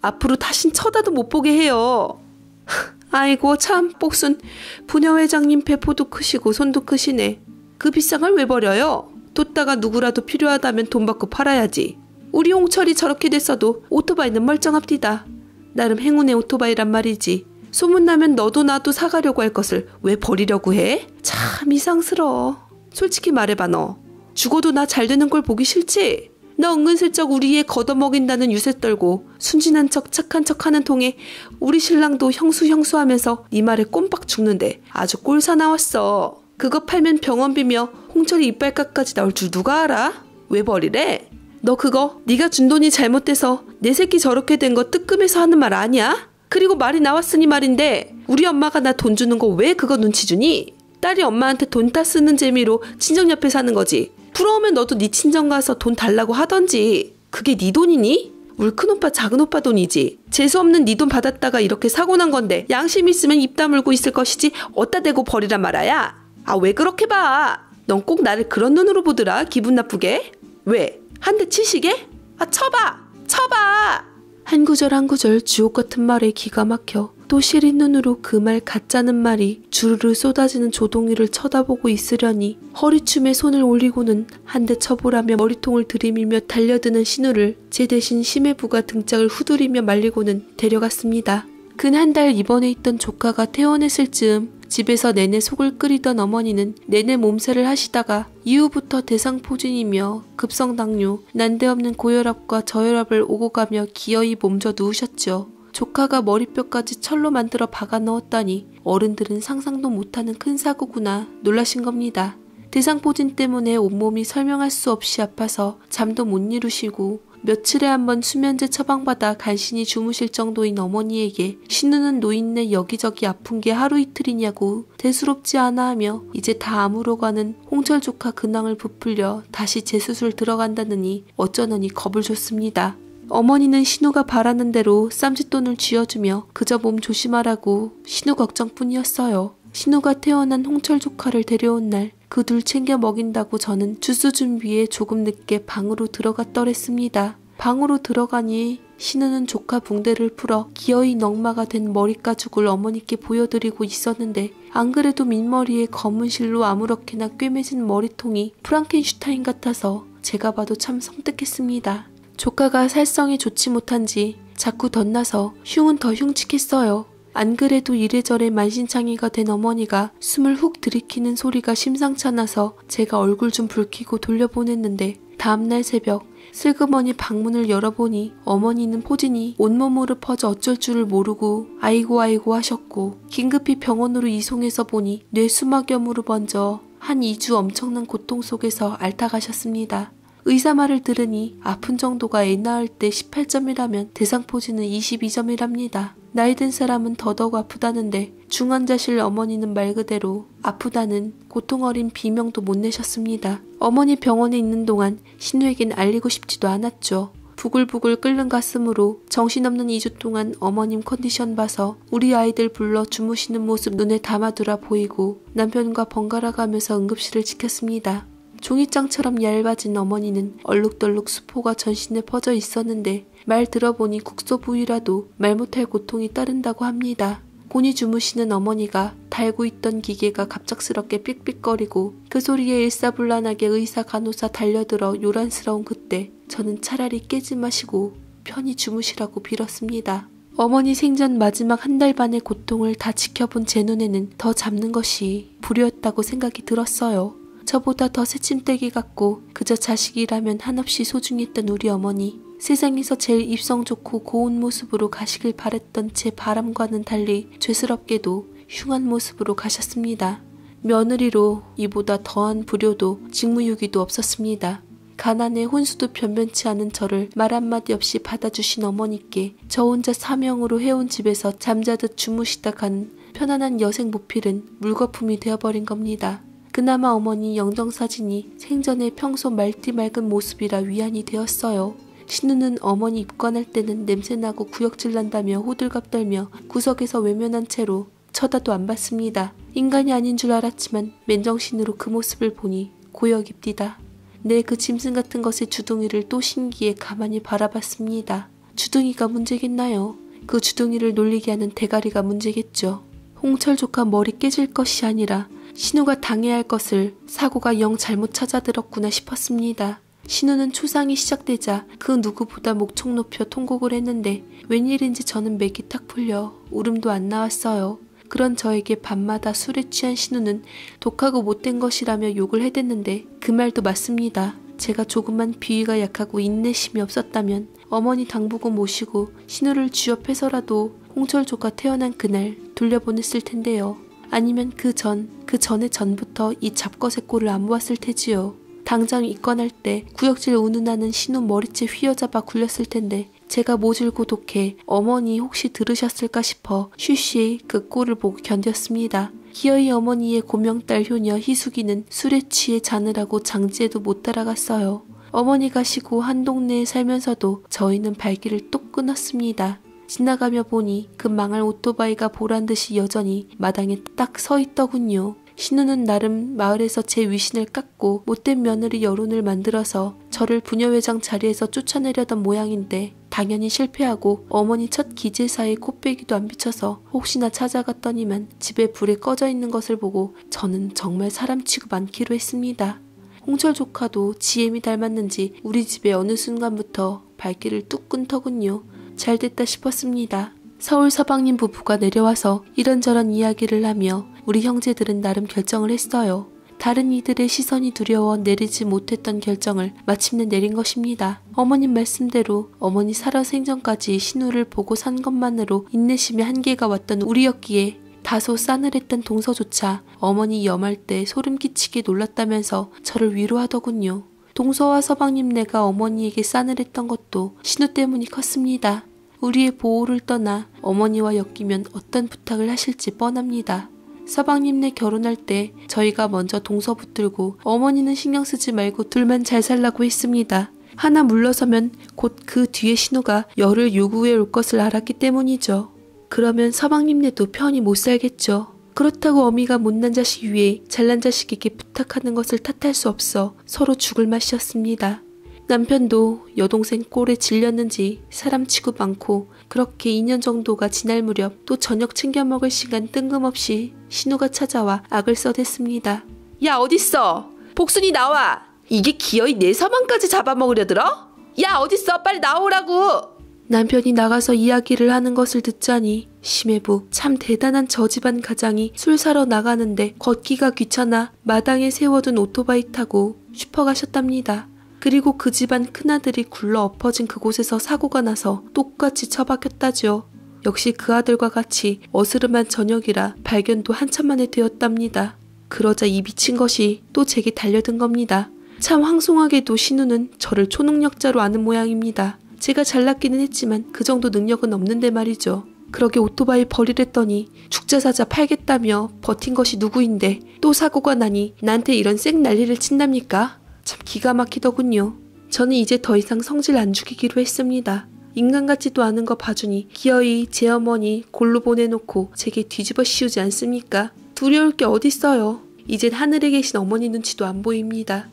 앞으로 다신 쳐다도 못 보게 해요. 아이고 참 복순 부녀 회장님 배포도 크시고 손도 크시네. 그 비싼 걸 왜 버려요? 뒀다가 누구라도 필요하다면 돈 받고 팔아야지. 우리 홍철이 저렇게 됐어도 오토바이는 멀쩡합디다. 나름 행운의 오토바이란 말이지. 소문나면 너도 나도 사가려고 할 것을 왜 버리려고 해? 참 이상스러워. 솔직히 말해봐 너. 죽어도 나 잘 되는 걸 보기 싫지? 너 은근슬쩍 우리 의 걷어먹인다는 유세 떨고 순진한 척 착한 척 하는 통에 우리 신랑도 형수 형수 하면서 이 말에 꼼박 죽는데 아주 꼴사 나왔어. 그거 팔면 병원비며 홍철이 이빨값까지 나올 줄 누가 알아? 왜 버리래? 너 그거 네가 준 돈이 잘못돼서 내 새끼 저렇게 된 거 뜨끔해서 하는 말 아니야? 그리고 말이 나왔으니 말인데 우리 엄마가 나 돈 주는 거 왜 그거 눈치 주니? 딸이 엄마한테 돈 다 쓰는 재미로 친정 옆에 사는 거지. 부러우면 너도 네 친정 가서 돈 달라고 하던지. 그게 네 돈이니? 울 큰 오빠 작은 오빠 돈이지. 재수 없는 네 돈 받았다가 이렇게 사고 난 건데 양심 있으면 입 다물고 있을 것이지 어따 대고 버리란 말아야. 아 왜 그렇게 봐? 넌 꼭 나를 그런 눈으로 보더라 기분 나쁘게. 왜? 한대 치시게? 아 쳐봐! 쳐봐! 한 구절 한 구절 주옥 같은 말에 기가 막혀 또 시린 눈으로 그 말 같자는 말이 주르르 쏟아지는 조동이를 쳐다보고 있으려니 허리춤에 손을 올리고는 한 대 쳐보라며 머리통을 들이밀며 달려드는 신우를 제 대신 심해부가 등짝을 후두리며 말리고는 데려갔습니다. 근 한 달 입원해 있던 조카가 퇴원했을 즈음 집에서 내내 속을 끓이던 어머니는 내내 몸살을 하시다가 이후부터 대상포진이며 급성당뇨, 난데없는 고혈압과 저혈압을 오고 가며 기어이 몸져 누우셨죠. 조카가 머리뼈까지 철로 만들어 박아 넣었다니 어른들은 상상도 못하는 큰 사고구나 놀라신 겁니다. 대상포진 때문에 온몸이 설명할 수 없이 아파서 잠도 못 이루시고 며칠에 한 번 수면제 처방받아 간신히 주무실 정도인 어머니에게 신우는 노인네 여기저기 아픈 게 하루 이틀이냐고 대수롭지 않아 하며 이제 다 암으로 가는 홍철 조카 근황을 부풀려 다시 재수술 들어간다느니 어쩌느니 겁을 줬습니다. 어머니는 신우가 바라는 대로 쌈짓돈을 쥐어주며 그저 몸 조심하라고 신우 걱정뿐이었어요. 신우가 태어난 홍철 조카를 데려온 날 그둘 챙겨 먹인다고 저는 주스 준비에 조금 늦게 방으로 들어갔더랬습니다. 방으로 들어가니 신우는 조카 붕대를 풀어 기어이 넝마가된 머리가죽을 어머니께 보여드리고 있었는데 안 그래도 민머리에 검은 실로 아무렇게나 꿰매진 머리통이 프랑켄슈타인 같아서 제가 봐도 참 섬뜩했습니다. 조카가 살성이 좋지 못한지 자꾸 덧나서 흉은 더 흉측했어요. 안 그래도 이래저래 만신창이가 된 어머니가 숨을 훅 들이키는 소리가 심상찮아서 제가 얼굴 좀 붉히고 돌려보냈는데 다음날 새벽 슬그머니 방문을 열어보니 어머니는 포진이 온몸으로 퍼져 어쩔 줄을 모르고 아이고 아이고 하셨고 긴급히 병원으로 이송해서 보니 뇌수막염으로 번져 한 2주 엄청난 고통 속에서 앓다가셨습니다. 의사 말을 들으니 아픈 정도가 애 낳을 때 18점이라면 대상포진은 22점이랍니다. 나이 든 사람은 더더욱 아프다는데 중환자실 어머니는 말 그대로 아프다는 고통 어린 비명도 못 내셨습니다. 어머니 병원에 있는 동안 신우에겐 알리고 싶지도 않았죠. 부글부글 끓는 가슴으로 정신없는 2주 동안 어머님 컨디션 봐서 우리 아이들 불러 주무시는 모습 눈에 담아두라 보이고 남편과 번갈아 가면서 응급실을 지켰습니다. 종이장처럼 얇아진 어머니는 얼룩덜룩 수포가 전신에 퍼져 있었는데 말 들어보니 국소 부위라도 말 못할 고통이 따른다고 합니다. 곤히 주무시는 어머니가 달고 있던 기계가 갑작스럽게 삑삑거리고 그 소리에 일사불란하게 의사 간호사 달려들어 요란스러운 그때 저는 차라리 깨지 마시고 편히 주무시라고 빌었습니다. 어머니 생전 마지막 한 달 반의 고통을 다 지켜본 제 눈에는 더 잡는 것이 불효였다고 생각이 들었어요. 저보다 더 새침대기 같고 그저 자식이라면 한없이 소중했던 우리 어머니 세상에서 제일 입성 좋고 고운 모습으로 가시길 바랬던 제 바람과는 달리 죄스럽게도 흉한 모습으로 가셨습니다. 며느리로 이보다 더한 불효도 직무유기도 없었습니다. 가난에 혼수도 변변치 않은 저를 말 한마디 없이 받아주신 어머니께 저 혼자 사명으로 해온 집에서 잠자듯 주무시다 간 편안한 여생 모필은 물거품이 되어버린 겁니다. 그나마 어머니 영정사진이 생전에 평소 말디 맑은 모습이라 위안이 되었어요. 신우는 어머니 입관할 때는 냄새나고 구역질 난다며 호들갑 떨며 구석에서 외면한 채로 쳐다도 안 봤습니다. 인간이 아닌 줄 알았지만 맨정신으로 그 모습을 보니 고역입디다. 내그 네, 짐승 같은 것의 주둥이를 또 신기에 가만히 바라봤습니다. 주둥이가 문제겠나요? 그 주둥이를 놀리게 하는 대가리가 문제겠죠. 홍철 조카 머리 깨질 것이 아니라 신우가 당해야 할 것을 사고가 영 잘못 찾아들었구나 싶었습니다. 신우는 초상이 시작되자 그 누구보다 목청 높여 통곡을 했는데 웬일인지 저는 맥이 탁 풀려 울음도 안 나왔어요. 그런 저에게 밤마다 술에 취한 신우는 독하고 못된 것이라며 욕을 해댔는데 그 말도 맞습니다. 제가 조금만 비위가 약하고 인내심이 없었다면 어머니 당부고 모시고 신우를 쥐업해서라도 홍철 조가 태어난 그날 돌려보냈을 텐데요. 아니면 그 전, 그 전에 전부터 이 잡것의 꼴을 안 보았을 테지요. 당장 입건할 때 구역질 운운하는 신혼 머리채 휘어잡아 굴렸을 텐데 제가 모질고 독해 어머니 혹시 들으셨을까 싶어 쉬쉬 그 꼴을 보고 견뎠습니다. 기어이 어머니의 고명딸 효녀 희숙이는 술에 취해 자느라고 장지에도 못 따라갔어요. 어머니가 쉬고한 동네에 살면서도 저희는 발길을 똑 끊었습니다. 지나가며 보니 그 망할 오토바이가 보란듯이 여전히 마당에 딱 서 있더군요. 신우는 나름 마을에서 제 위신을 깎고 못된 며느리 여론을 만들어서 저를 부녀회장 자리에서 쫓아내려던 모양인데 당연히 실패하고 어머니 첫 기질 사에 코빼기도 안 비쳐서 혹시나 찾아갔더니만 집에 불이 꺼져 있는 것을 보고 저는 정말 사람 취급 많기로 했습니다. 홍철 조카도 지엠이 닮았는지 우리 집에 어느 순간부터 발길을 뚝 끊더군요. 잘됐다 싶었습니다. 서울 서방님 부부가 내려와서 이런저런 이야기를 하며 우리 형제들은 나름 결정을 했어요. 다른 이들의 시선이 두려워 내리지 못했던 결정을 마침내 내린 것입니다. 어머님 말씀대로 어머니 살아 생전까지 신우를 보고 산 것만으로 인내심의 한계가 왔던 우리였기에 다소 싸늘했던 동서조차 어머니 염할 때 소름 끼치게 놀랐다면서 저를 위로하더군요. 동서와 서방님네가 어머니에게 싸늘했던 것도 신우 때문이 컸습니다. 우리의 보호를 떠나 어머니와 엮이면 어떤 부탁을 하실지 뻔합니다. 서방님네 결혼할 때 저희가 먼저 동서 붙들고 어머니는 신경 쓰지 말고 둘만 잘 살라고 했습니다. 하나 물러서면 곧 그 뒤에 신우가 열을 요구해 올 것을 알았기 때문이죠. 그러면 서방님네도 편히 못 살겠죠. 그렇다고 어미가 못난 자식 위에 잘난 자식에게 부탁하는 것을 탓할 수 없어 서로 죽을 맛이었습니다. 남편도 여동생 꼴에 질렸는지 사람 치고 많고 그렇게 2년 정도가 지날 무렵 또 저녁 챙겨 먹을 시간 뜬금없이 신우가 찾아와 악을 써댔습니다. 야 어딨어? 복순이 나와! 이게 기어이 내사망까지 잡아먹으려 들어? 야 어딨어? 빨리 나오라고! 남편이 나가서 이야기를 하는 것을 듣자니 심해부 참 대단한 저 집안 가장이 술 사러 나가는데 걷기가 귀찮아 마당에 세워둔 오토바이 타고 슈퍼 가셨답니다. 그리고 그 집안 큰아들이 굴러 엎어진 그곳에서 사고가 나서 똑같이 처박혔다지요 역시 그 아들과 같이 어스름한 저녁이라 발견도 한참 만에 되었답니다. 그러자 이 미친 것이 또 제게 달려든 겁니다. 참 황송하게도 신우는 저를 초능력자로 아는 모양입니다. 제가 잘났기는 했지만 그 정도 능력은 없는데 말이죠. 그러게 오토바이 버리랬더니 죽자사자 팔겠다며 버틴 것이 누구인데 또 사고가 나니 나한테 이런 쌩 난리를 친답니까? 참 기가 막히더군요. 저는 이제 더 이상 성질 안 죽이기로 했습니다. 인간 같지도 않은 거 봐주니 기어이 제 어머니 골로 보내놓고 제게 뒤집어 씌우지 않습니까? 두려울 게 어딨어요. 이젠 하늘에 계신 어머니 눈치도 안 보입니다.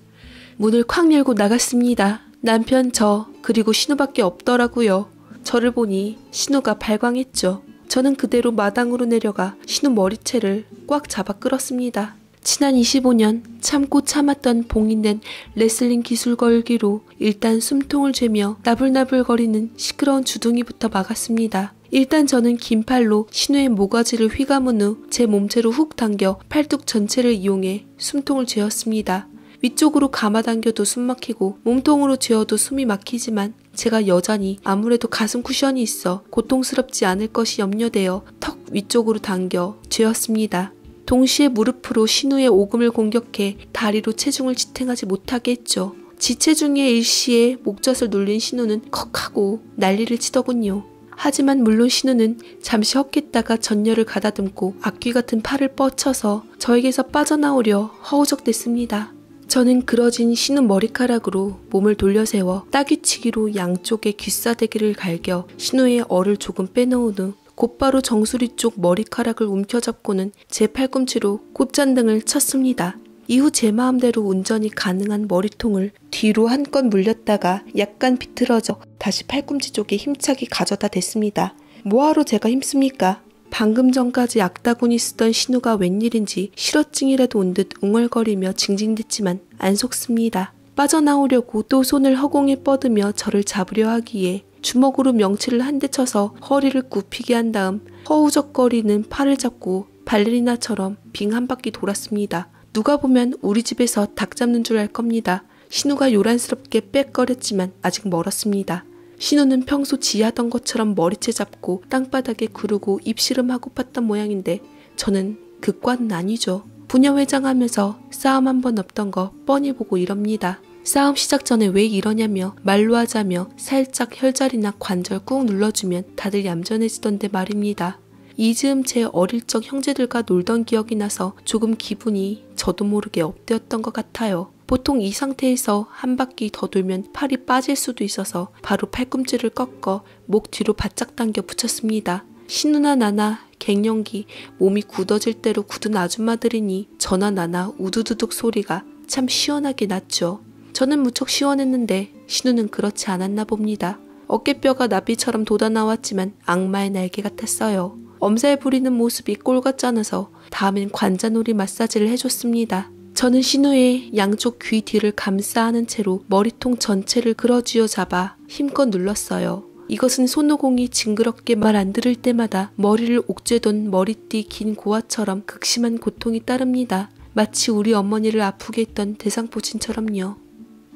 문을 콱 열고 나갔습니다. 남편, 저, 그리고 신우밖에 없더라고요. 저를 보니 신우가 발광했죠. 저는 그대로 마당으로 내려가 신우 머리채를 꽉 잡아 끌었습니다. 지난 25년 참고 참았던 봉인된 레슬링 기술 걸기로 일단 숨통을 죄며 나불나불거리는 시끄러운 주둥이부터 막았습니다. 일단 저는 긴 팔로 신우의 모가지를 휘감은 후 제 몸체로 훅 당겨 팔뚝 전체를 이용해 숨통을 죄었습니다. 위쪽으로 감아당겨도 숨 막히고 몸통으로 쥐어도 숨이 막히지만 제가 여자니 아무래도 가슴 쿠션이 있어 고통스럽지 않을 것이 염려되어 턱 위쪽으로 당겨 쥐었습니다 동시에 무릎으로 신우의 오금을 공격해 다리로 체중을 지탱하지 못하게 했죠. 지체중에 일시에 목젖을 눌린 신우는 컥하고 난리를 치더군요. 하지만 물론 신우는 잠시 헛겠다가 전열을 가다듬고 악귀 같은 팔을 뻗쳐서 저에게서 빠져나오려 허우적댔습니다. 저는 그러진 신은 머리카락으로 몸을 돌려세워 따귀치기로 양쪽의 귓사대기를 갈겨 신우의 얼을 조금 빼놓은 후 곧바로 정수리 쪽 머리카락을 움켜잡고는 제 팔꿈치로 곧잔등을 쳤습니다. 이후 제 마음대로 운전이 가능한 머리통을 뒤로 한껏 물렸다가 약간 비틀어져 다시 팔꿈치 쪽에 힘차게 가져다 댔습니다. 뭐하러 제가 힘씁니까? 방금 전까지 악다구이 쓰던 신우가 웬일인지 실어증이라도 온 듯 웅얼거리며 징징댔지만 안 속습니다. 빠져나오려고 또 손을 허공에 뻗으며 저를 잡으려 하기에 주먹으로 명치를 한 대 쳐서 허리를 굽히게 한 다음 허우적거리는 팔을 잡고 발레리나처럼 빙 한 바퀴 돌았습니다. 누가 보면 우리 집에서 닭 잡는 줄 알 겁니다. 신우가 요란스럽게 빽거렸지만 아직 멀었습니다. 신우는 평소 지하던 것처럼 머리채 잡고 땅바닥에 구르고 입씨름하고 팠던 모양인데 저는 극과는 아니죠. 부녀회장 하면서 싸움 한 번 없던 거 뻔히 보고 이럽니다. 싸움 시작 전에 왜 이러냐며 말로 하자며 살짝 혈자리나 관절 꾹 눌러주면 다들 얌전해지던데 말입니다. 이즈음 제 어릴 적 형제들과 놀던 기억이 나서 조금 기분이 저도 모르게 업되었던 것 같아요. 보통 이 상태에서 한 바퀴 더 돌면 팔이 빠질 수도 있어서 바로 팔꿈치를 꺾어 목 뒤로 바짝 당겨 붙였습니다. 신우나 나나 갱년기 몸이 굳어질 대로 굳은 아줌마들이니 저나 나나 우두두둑 소리가 참 시원하게 났죠. 저는 무척 시원했는데 신우는 그렇지 않았나 봅니다. 어깨뼈가 나비처럼 돋아나왔지만 악마의 날개 같았어요. 엄살 부리는 모습이 꼴 같지 않아서 다음엔 관자놀이 마사지를 해줬습니다. 저는 신우의 양쪽 귀 뒤를 감싸하는 채로 머리통 전체를 그러쥐어 잡아 힘껏 눌렀어요. 이것은 손오공이 징그럽게 말 안 들을 때마다 머리를 옥죄던 머리띠 긴 고아처럼 극심한 고통이 따릅니다. 마치 우리 어머니를 아프게 했던 대상포진처럼요.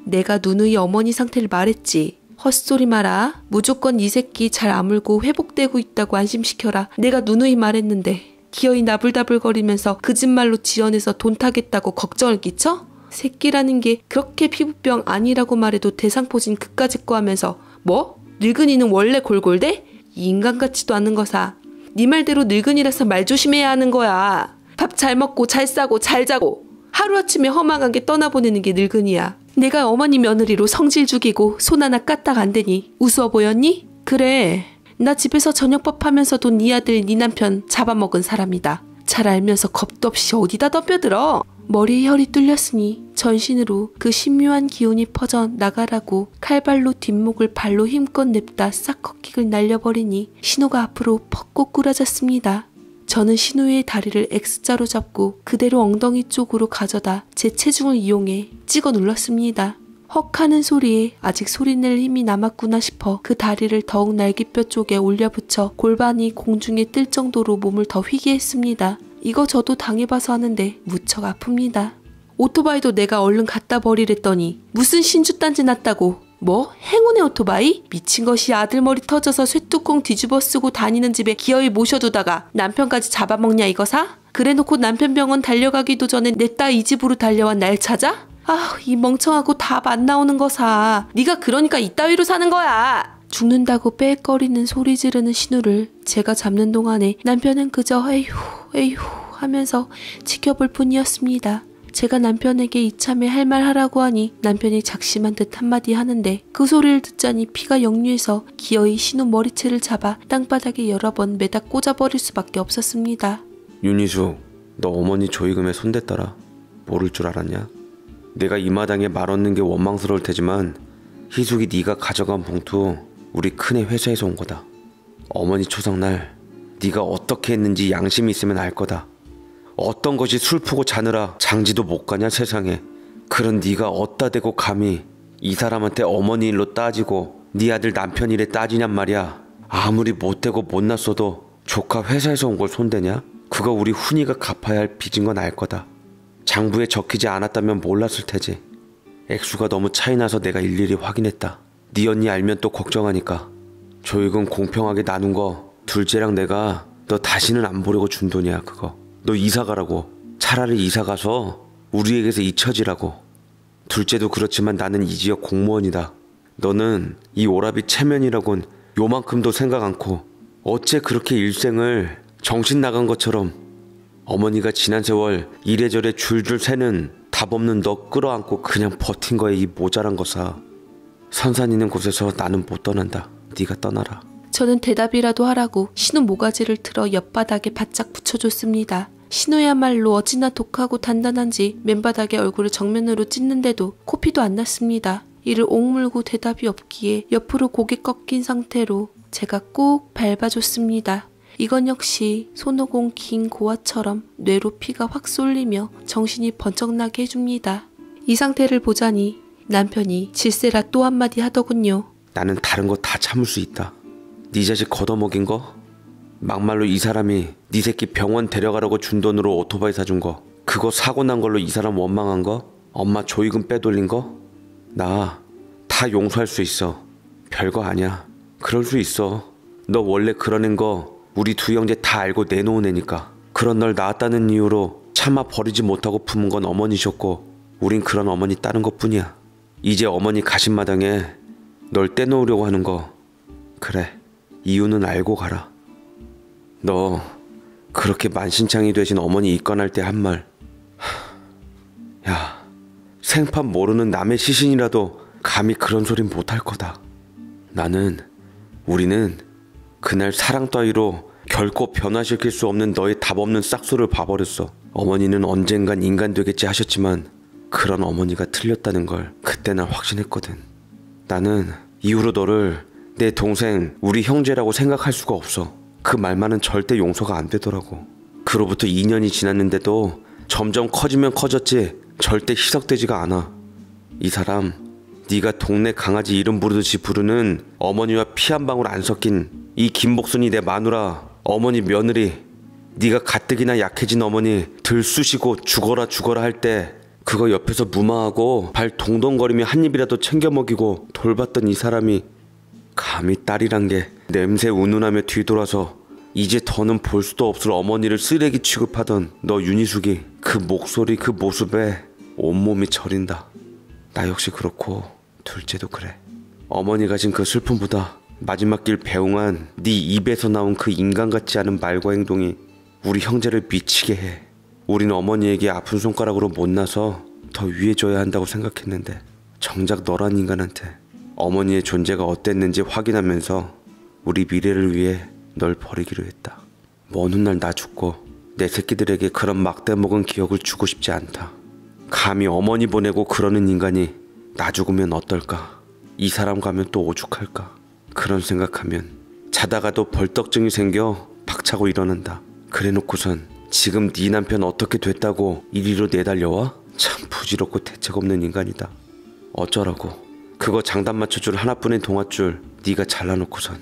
내가 누누이 어머니 상태를 말했지. 헛소리 마라. 무조건 이 새끼 잘 아물고 회복되고 있다고 안심시켜라. 내가 누누이 말했는데. 기어이 나불다불거리면서 거짓말로 지연해서 돈 타겠다고 걱정을 끼쳐? 새끼라는 게 그렇게 피부병 아니라고 말해도 대상포진 그까짓 거 하면서 뭐? 늙은이는 원래 골골대? 인간 같지도 않은 거사. 네 말대로 늙은이라서 말 조심해야 하는 거야. 밥 잘 먹고 잘 싸고 잘 자고 하루아침에 허망한게 떠나보내는 게 늙은이야. 내가 어머니 며느리로 성질 죽이고 손 하나 까딱 안 되니 우스워 보였니? 그래. 나 집에서 저녁밥 하면서도 네 아들 네 남편 잡아먹은 사람이다. 잘 알면서 겁도 없이 어디다 덤벼들어. 머리에 혈이 뚫렸으니 전신으로 그 신묘한 기운이 퍼져 나가라고 칼발로 뒷목을 발로 힘껏 냅다 싹커킥을 날려버리니 신호가 앞으로 퍽고 꾸라졌습니다. 저는 신우의 다리를 X자로 잡고 그대로 엉덩이 쪽으로 가져다 제 체중을 이용해 찍어 눌렀습니다. 헉 하는 소리에 아직 소리낼 힘이 남았구나 싶어 그 다리를 더욱 날개뼈 쪽에 올려붙여 골반이 공중에 뜰 정도로 몸을 더 휘게 했습니다. 이거 저도 당해봐서 하는데 무척 아픕니다. 오토바이도 내가 얼른 갖다 버리랬더니 무슨 신주단지 났다고 뭐? 행운의 오토바이? 미친 것이 아들 머리 터져서 쇠뚜껑 뒤집어 쓰고 다니는 집에 기어이 모셔두다가 남편까지 잡아먹냐 이거 사? 그래놓고 남편 병원 달려가기도 전에 내 딸 이 집으로 달려와 날 찾아? 아, 이 멍청하고 다안 나오는 거 사. 네가 그러니까 이따위로 사는 거야. 죽는다고 뺄거리는 소리 지르는 신우를 제가 잡는 동안에 남편은 그저 에휴, 에휴 하면서 지켜볼 뿐이었습니다. 제가 남편에게 이참에 할 말 하라고 하니 남편이 작심한 듯 한마디 하는데 그 소리를 듣자니 피가 역류해서 기어이 신우 머리채를 잡아 땅바닥에 여러 번 매다 꽂아버릴 수밖에 없었습니다. 윤희수, 너 어머니 조이금에 손댔더라. 모를 줄 알았냐? 내가 이 마당에 말 얻는 게 원망스러울 테지만 희숙이 네가 가져간 봉투 우리 큰애 회사에서 온 거다. 어머니 초상날 네가 어떻게 했는지 양심이 있으면 알 거다. 어떤 것이 술푸고 자느라 장지도 못 가냐 세상에. 그런 네가 어따 대고 감히 이 사람한테 어머니 일로 따지고 네 아들 남편 일에 따지냔 말이야. 아무리 못되고 못났어도 조카 회사에서 온 걸 손대냐? 그거 우리 훈이가 갚아야 할 빚인 건 알 거다. 장부에 적히지 않았다면 몰랐을 테지. 액수가 너무 차이나서 내가 일일이 확인했다. 네 언니 알면 또 걱정하니까. 조익은 공평하게 나눈 거 둘째랑 내가 너 다시는 안 보려고 준 돈이야 그거. 너 이사 가라고. 차라리 이사 가서 우리에게서 잊혀지라고. 둘째도 그렇지만 나는 이 지역 공무원이다. 너는 이 오라비 체면이라곤 요만큼도 생각 않고 어째 그렇게 일생을 정신 나간 것처럼 어머니가 지난 세월 이래저래 줄줄 새는 답 없는 너 끌어안고 그냥 버틴 거에 이 모자란 거사. 선산 있는 곳에서 나는 못 떠난다. 네가 떠나라. 저는 대답이라도 하라고 신우 모가지를 틀어 옆바닥에 바짝 붙여줬습니다. 신우야말로 어찌나 독하고 단단한지 맨바닥에 얼굴을 정면으로 찢는데도 코피도 안 났습니다. 이를 옥물고 대답이 없기에 옆으로 고개 꺾인 상태로 제가 꼭 밟아줬습니다. 이건 역시 손오공 긴 고아처럼 뇌로 피가 확 쏠리며 정신이 번쩍나게 해줍니다. 이 상태를 보자니 남편이 질세라 또 한마디 하더군요. 나는 다른 거 다 참을 수 있다. 네 자식 걷어먹인 거? 막말로 이 사람이 네 새끼 병원 데려가라고 준 돈으로 오토바이 사준 거 그거 사고 난 걸로 이 사람 원망한 거? 엄마 조이금 빼돌린 거? 나 다 용서할 수 있어. 별거 아니야. 그럴 수 있어. 너 원래 그러는 거 우리 두 형제 다 알고 내놓은 애니까 그런 널 낳았다는 이유로 차마 버리지 못하고 품은 건 어머니셨고 우린 그런 어머니 따는 것뿐이야. 이제 어머니 가신 마당에 널 떼놓으려고 하는 거 그래 이유는 알고 가라. 너 그렇게 만신창이 되신 어머니 입건할 때 한 말. 야 생판 모르는 남의 시신이라도 감히 그런 소린 못할 거다. 나는 우리는 그날 사랑 따위로 결코 변화시킬 수 없는 너의 답 없는 싹수를 봐버렸어. 어머니는 언젠간 인간 되겠지 하셨지만 그런 어머니가 틀렸다는 걸 그때 난 확신했거든. 나는 이후로 너를 내 동생, 우리 형제라고 생각할 수가 없어. 그 말만은 절대 용서가 안 되더라고. 그로부터 2년이 지났는데도 점점 커지면 커졌지 절대 희석되지가 않아. 이 사람, 네가 동네 강아지 이름 부르듯이 부르는 어머니와 피 한 방울 안 섞인 이 김복순이 내 마누라 어머니 며느리 네가 가뜩이나 약해진 어머니 들쑤시고 죽어라 죽어라 할 때 그거 옆에서 무마하고 발 동동거리며 한 입이라도 챙겨 먹이고 돌봤던 이 사람이 감히 딸이란 게 냄새 운운하며 뒤돌아서 이제 더는 볼 수도 없을 어머니를 쓰레기 취급하던 너 윤희숙이 그 목소리 그 모습에 온몸이 저린다 나 역시 그렇고 둘째도 그래 어머니가 진그 슬픔보다 마지막 길 배웅한 네 입에서 나온 그 인간같지 않은 말과 행동이 우리 형제를 미치게 해. 우린 어머니에게 아픈 손가락으로 못나서 더 위해줘야 한다고 생각했는데 정작 너란 인간한테 어머니의 존재가 어땠는지 확인하면서 우리 미래를 위해 널 버리기로 했다. 먼 훗날 나 죽고 내 새끼들에게 그런 막대먹은 기억을 주고 싶지 않다. 감히 어머니 보내고 그러는 인간이 나 죽으면 어떨까? 이 사람 가면 또 오죽할까? 그런 생각하면 자다가도 벌떡증이 생겨 박차고 일어난다. 그래놓고선 지금 네 남편 어떻게 됐다고 이리로 내달려와? 참 부질없고 대책 없는 인간이다. 어쩌라고? 그거 장단 맞춰줄 하나뿐인 동화줄 네가 잘라놓고선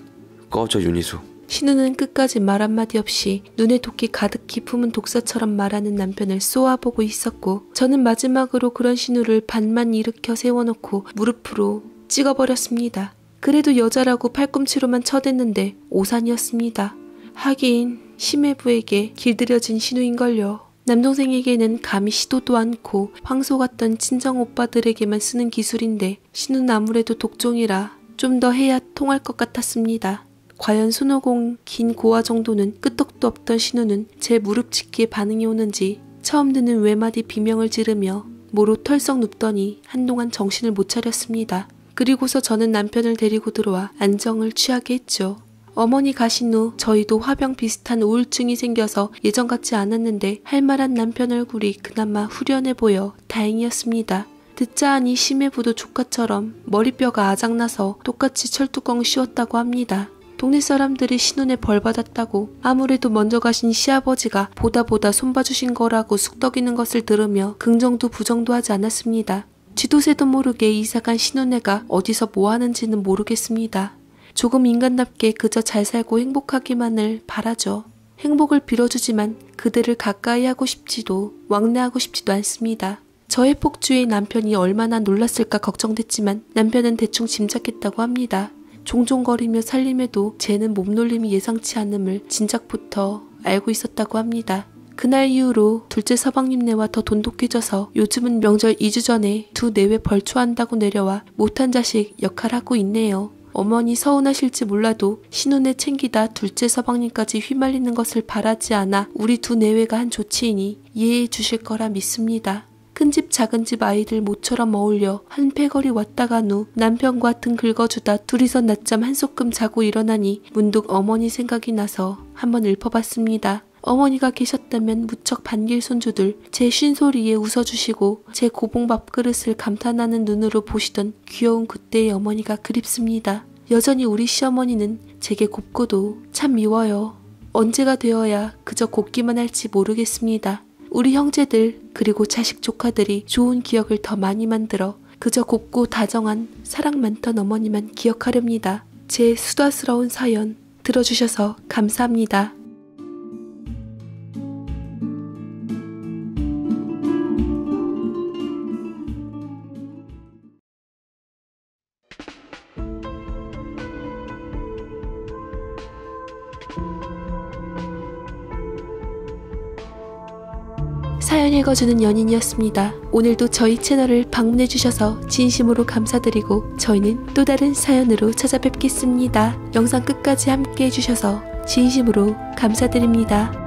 꺼져 윤희수. 신우는 끝까지 말 한마디 없이 눈에 도끼 가득히 품은 독사처럼 말하는 남편을 쏘아보고 있었고 저는 마지막으로 그런 신우를 반만 일으켜 세워놓고 무릎으로 찍어버렸습니다. 그래도 여자라고 팔꿈치로만 쳐댔는데 오산이었습니다. 하긴 심해부에게 길들여진 신우인걸요. 남동생에게는 감히 시도도 않고 황소 같던 친정 오빠들에게만 쓰는 기술인데 신우는 아무래도 독종이라 좀 더 해야 통할 것 같았습니다. 과연 순호공긴 고아 정도는 끄떡도 없던 신우는 제 무릎짓기에 반응이 오는지 처음 듣는 외마디 비명을 지르며 모로 털썩 눕더니 한동안 정신을 못 차렸습니다. 그리고서 저는 남편을 데리고 들어와 안정을 취하게 했죠. 어머니 가신 후 저희도 화병 비슷한 우울증이 생겨서 예전 같지 않았는데 할 만한 남편 얼굴이 그나마 후련해 보여 다행이었습니다. 듣자 하니 심해부도 조카처럼 머리뼈가 아작나서 똑같이 철뚜껑 씌웠다고 합니다. 동네 사람들이 신혼에 벌 받았다고 아무래도 먼저 가신 시아버지가 보다 보다 손봐주신 거라고 쑥덕이는 것을 들으며 긍정도 부정도 하지 않았습니다. 지도새도 모르게 이사간 신혼애가 어디서 뭐 하는지는 모르겠습니다. 조금 인간답게 그저 잘 살고 행복하기만을 바라죠. 행복을 빌어주지만 그들을 가까이 하고 싶지도 왕래하고 싶지도 않습니다. 저의 폭주에 남편이 얼마나 놀랐을까 걱정됐지만 남편은 대충 짐작했다고 합니다. 종종 거리며 살림에도 쟤는 몸놀림이 예상치 않음을 진작부터 알고 있었다고 합니다. 그날 이후로 둘째 서방님네와 더 돈독해져서 요즘은 명절 2주 전에 두 내외 벌초한다고 내려와 못한 자식 역할하고 있네요. 어머니 서운하실지 몰라도 신혼에 챙기다 둘째 서방님까지 휘말리는 것을 바라지 않아 우리 두 내외가 한 조치이니 이해해 주실 거라 믿습니다. 큰집 작은집 아이들 모처럼 어울려 한 패거리 왔다 간 후 남편과 등 긁어주다 둘이서 낮잠 한소끔 자고 일어나니 문득 어머니 생각이 나서 한번 읊어봤습니다. 어머니가 계셨다면 무척 반길 손주들 제 쉰소리에 웃어주시고 제 고봉 밥그릇을 감탄하는 눈으로 보시던 귀여운 그때의 어머니가 그립습니다. 여전히 우리 시어머니는 제게 곱고도 참 미워요. 언제가 되어야 그저 곱기만 할지 모르겠습니다. 우리 형제들 그리고 자식 조카들이 좋은 기억을 더 많이 만들어 그저 곱고 다정한 사랑 많던 어머니만 기억하렵니다. 제 수다스러운 사연 들어주셔서 감사합니다. 사연 읽어주는 연인이었습니다. 오늘도 저희 채널을 방문해주셔서 진심으로 감사드리고 저희는 또 다른 사연으로 찾아뵙겠습니다. 영상 끝까지 함께 해주셔서 진심으로 감사드립니다.